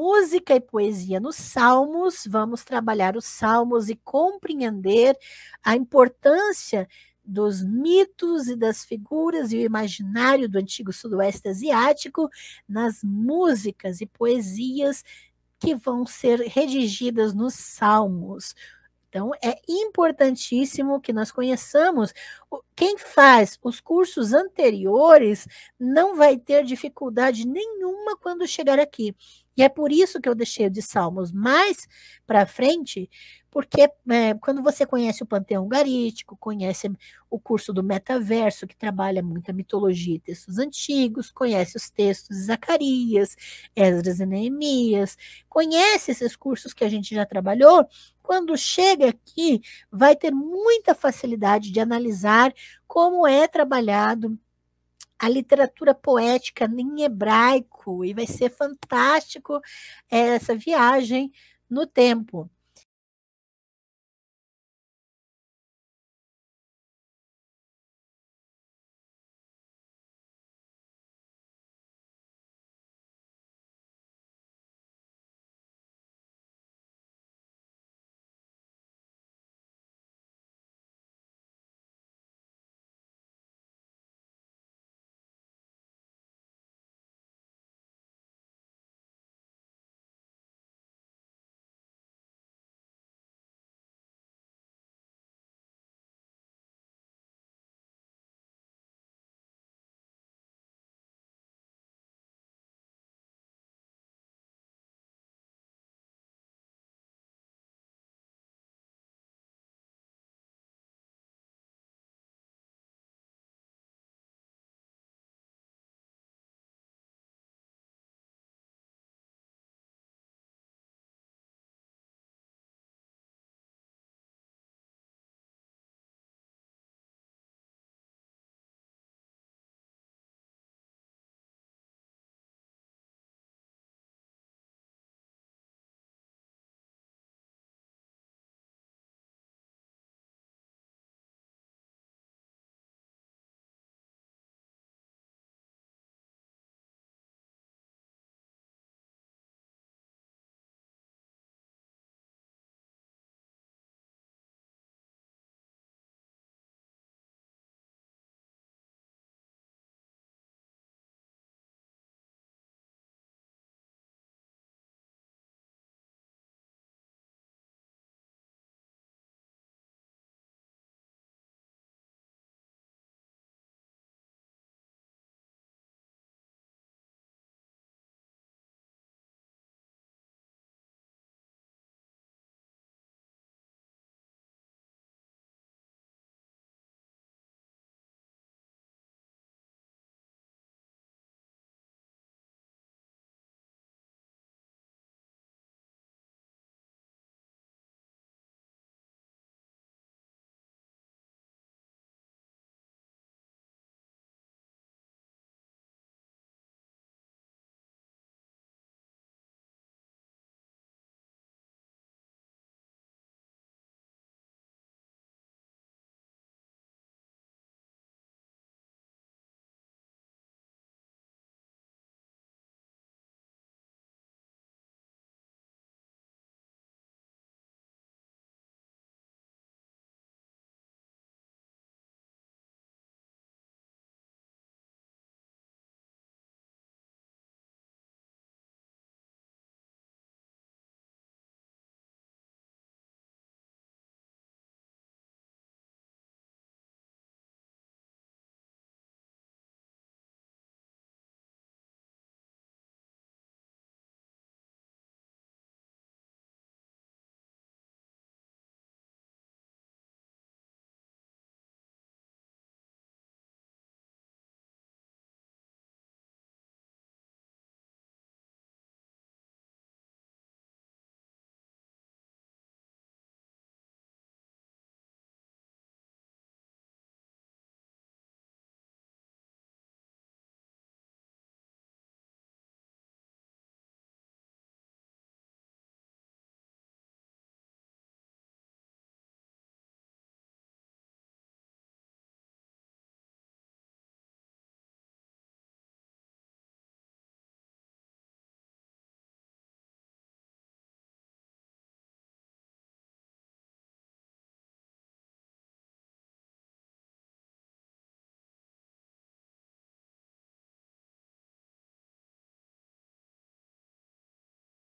música e poesia nos Salmos, vamos trabalhar os Salmos e compreender a importância dos mitos e das figuras e o imaginário do antigo sudoeste asiático nas músicas e poesias que vão ser redigidas nos Salmos. Então, é importantíssimo que nós conheçamos. Quem faz os cursos anteriores não vai ter dificuldade nenhuma quando chegar aqui. E é por isso que eu deixei o de Salmos mais para frente, porque é, quando você conhece o panteão garítico, conhece o curso do metaverso, que trabalha muita mitologia e textos antigos, conhece os textos de Zacarias, Esdras e Neemias, conhece esses cursos que a gente já trabalhou, quando chega aqui, vai ter muita facilidade de analisar como é trabalhado a literatura poética em hebraico, e vai ser fantástico eh, essa viagem no tempo.